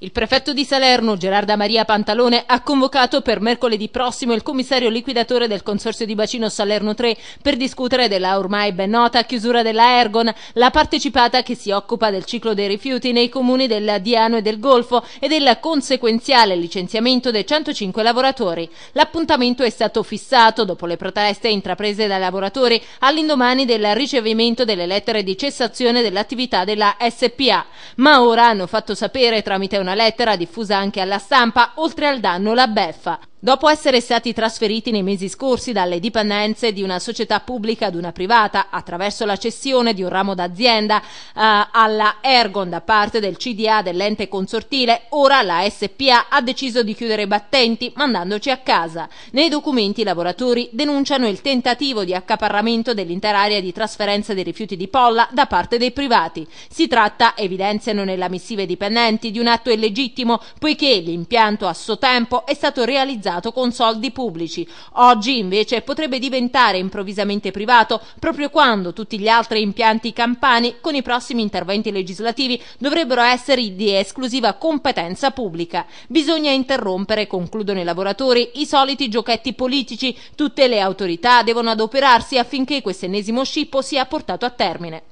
Il prefetto di Salerno, Gerarda Maria Pantalone, ha convocato per mercoledì prossimo il commissario liquidatore del Consorzio di Bacino Salerno 3 per discutere della ormai ben nota chiusura della Ergon, la partecipata che si occupa del ciclo dei rifiuti nei comuni del Diano e del Golfo e del conseguenziale licenziamento dei 105 lavoratori. L'appuntamento è stato fissato dopo le proteste intraprese dai lavoratori all'indomani del ricevimento delle lettere di cessazione dell'attività della SPA, ma ora hanno fatto sapere tramite una una lettera diffusa anche alla stampa, oltre al danno la beffa. Dopo essere stati trasferiti nei mesi scorsi dalle dipendenze di una società pubblica ad una privata attraverso la cessione di un ramo d'azienda eh, alla Ergon da parte del CDA dell'ente consortile, ora la SPA ha deciso di chiudere i battenti mandandoci a casa. Nei documenti i lavoratori denunciano il tentativo di accaparramento dell'intera area di trasferenza dei rifiuti di Polla da parte dei privati. Si tratta, evidenziano nella missiva i dipendenti, di un atto illegittimo poiché l'impianto a suo tempo è stato realizzato realizzato con soldi pubblici. Oggi invece potrebbe diventare improvvisamente privato proprio quando tutti gli altri impianti campani con i prossimi interventi legislativi dovrebbero essere di esclusiva competenza pubblica. Bisogna interrompere, concludono i lavoratori, i soliti giochetti politici. Tutte le autorità devono adoperarsi affinché quest'ennesimo scippo sia portato a termine.